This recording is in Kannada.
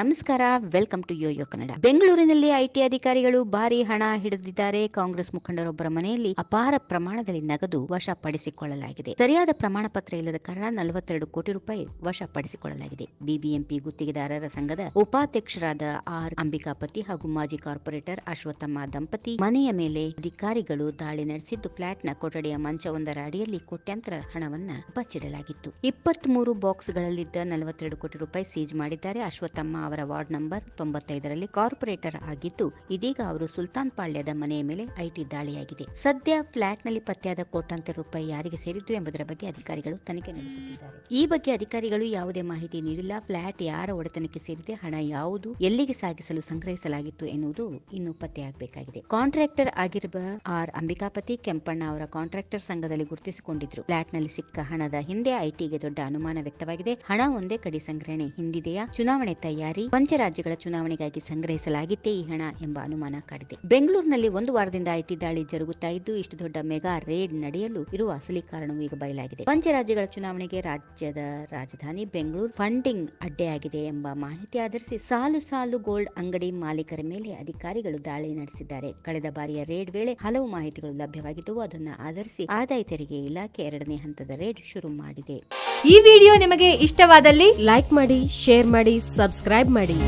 ನಮಸ್ಕಾರ ವೆಲ್ಕಮ್ ಟು ಯೋಯೋ ಕನ್ನಡ ಬೆಂಗಳೂರಿನಲ್ಲಿ ಐಟಿ ಅಧಿಕಾರಿಗಳು ಭಾರಿ ಹಣ ಹಿಡಿದಿದ್ದಾರೆ ಕಾಂಗ್ರೆಸ್ ಮುಖಂಡರೊಬ್ಬರ ಮನೆಯಲ್ಲಿ ಅಪಾರ ಪ್ರಮಾಣದಲ್ಲಿ ನಗದು ವಶಪಡಿಸಿಕೊಳ್ಳಲಾಗಿದೆ ಸರಿಯಾದ ಪ್ರಮಾಣ ಪತ್ರ ಇಲ್ಲದ ಕಾರಣ ನಲವತ್ತೆರಡು ಕೋಟಿ ರೂಪಾಯಿ ವಶಪಡಿಸಿಕೊಳ್ಳಲಾಗಿದೆ ಬಿಬಿಎಂಪಿ ಗುತ್ತಿಗೆದಾರರ ಸಂಘದ ಉಪಾಧ್ಯಕ್ಷರಾದ ಆರ್ ಅಂಬಿಕಾಪತಿ ಹಾಗೂ ಮಾಜಿ ಕಾರ್ಪೊರೇಟರ್ ಅಶ್ವತ್ಥಮ್ಮ ದಂಪತಿ ಮನೆಯ ಮೇಲೆ ಅಧಿಕಾರಿಗಳು ದಾಳಿ ನಡೆಸಿದ್ದು ಫ್ಲಾಟ್ನ ಕೊಠಡಿಯ ಮಂಚವೊಂದರ ಅಡಿಯಲ್ಲಿ ಕೋಟ್ಯಾಂತರ ಹಣವನ್ನ ಬಚ್ಚಿಡಲಾಗಿತ್ತು ಮೂರು ಬಾಕ್ಸ್ಗಳಲ್ಲಿದ್ದ ನಲವತ್ತೆರಡು ಕೋಟಿ ರೂಪಾಯಿ ಸೀಜ್ ಮಾಡಿದ್ದಾರೆ ಅಶ್ವತ್ಥಮ್ಮ ಅವರ ವಾರ್ಡ್ ನಂಬರ್ ತೊಂಬತ್ತೈದರಲ್ಲಿ ಕಾರ್ಪೊರೇಟರ್ ಆಗಿದ್ದು ಇದೀಗ ಅವರು ಸುಲ್ತಾನ್ ಪಾಳ್ಯದ ಮನೆಯ ಮೇಲೆ ಐಟಿ ದಾಳಿಯಾಗಿದೆ ಸದ್ಯ ಫ್ಲಾಟ್ನಲ್ಲಿ ಪತ್ತೆಯಾದ ಕೋಟಾಂತರ ರೂಪಾಯಿ ಯಾರಿಗೆ ಸೇರಿದ್ದು ಎಂಬುದರ ಬಗ್ಗೆ ಅಧಿಕಾರಿಗಳು ತನಿಖೆ ನಡೆಸುತ್ತಿದ್ದಾರೆ ಈ ಬಗ್ಗೆ ಅಧಿಕಾರಿಗಳು ಯಾವುದೇ ಮಾಹಿತಿ ನೀಡಿಲ್ಲ ಫ್ಲಾಟ್ ಯಾರ ಒಡೆತನಕ್ಕೆ ಸೇರಿದೆ ಹಣ ಯಾವುದು ಎಲ್ಲಿಗೆ ಸಾಗಿಸಲು ಸಂಗ್ರಹಿಸಲಾಗಿತ್ತು ಎನ್ನುವುದು ಇನ್ನು ಪತ್ತೆಯಾಗಬೇಕಾಗಿದೆ ಕಾಂಟ್ರಾಕ್ಟರ್ ಆಗಿರುವ ಆರ್ ಅಂಬಿಕಾಪತಿ ಕೆಂಪಣ್ಣ ಅವರ ಕಾಂಟ್ರಾಕ್ಟರ್ ಸಂಘದಲ್ಲಿ ಗುರುತಿಸಿಕೊಂಡಿದ್ರು ಫ್ಲಾಟ್ನಲ್ಲಿ ಸಿಕ್ಕ ಹಣದ ಹಿಂದೆ ಐಟಿಗೆ ದೊಡ್ಡ ಅನುಮಾನ ವ್ಯಕ್ತವಾಗಿದೆ ಹಣ ಒಂದೇ ಕಡೆ ಸಂಗ್ರಹಣೆ ಹಿಂದಿದೆಯಾ ಚುನಾವಣೆ ತಯಾರಿ ಪಂಚ ಪಂಚರಾಜ್ಯಗಳ ಚುನಾವಣೆಗಾಗಿ ಸಂಗ್ರಹಿಸಲಾಗಿತ್ತೇ ಈ ಹಣ ಎಂಬ ಅನುಮಾನ ಕಾಡಿದೆ ಬೆಂಗಳೂರಿನಲ್ಲಿ ಒಂದು ವಾರದಿಂದ ಐಟಿ ದಾಳಿ ಜರುಗುತ್ತಾ ಇದ್ದು ಇಷ್ಟು ದೊಡ್ಡ ಮೆಗಾ ರೇಡ್ ನಡೆಯಲು ಇರುವ ಅಸಲಿ ಕಾರಣವೂ ಈಗ ಬಯಲಾಗಿದೆ ಪಂಚರಾಜ್ಯಗಳ ಚುನಾವಣೆಗೆ ರಾಜ್ಯದ ರಾಜಧಾನಿ ಬೆಂಗಳೂರು ಫಂಡಿಂಗ್ ಅಡ್ಡೆಯಾಗಿದೆ ಎಂಬ ಮಾಹಿತಿ ಆಧರಿಸಿ ಸಾಲು ಸಾಲು ಗೋಲ್ಡ್ ಅಂಗಡಿ ಮಾಲೀಕರ ಮೇಲೆ ಅಧಿಕಾರಿಗಳು ದಾಳಿ ನಡೆಸಿದ್ದಾರೆ ಕಳೆದ ಬಾರಿಯ ರೇಡ್ ವೇಳೆ ಹಲವು ಮಾಹಿತಿಗಳು ಲಭ್ಯವಾಗಿದ್ದವು ಅದನ್ನು ಆಧರಿಸಿ ಆದಾಯ ತೆರಿಗೆ ಇಲಾಖೆ ಎರಡನೇ ಹಂತದ ರೇಡ್ ಶುರು ಮಾಡಿದೆ ಈ ವಿಡಿಯೋ ನಿಮಗೆ ಇಷ್ಟವಾದಲ್ಲಿ ಲೈಕ್ ಮಾಡಿ ಶೇರ್ ಮಾಡಿ ಸಬ್ಸ್ಕ್ರೈಬ್ ಮಾಡಿ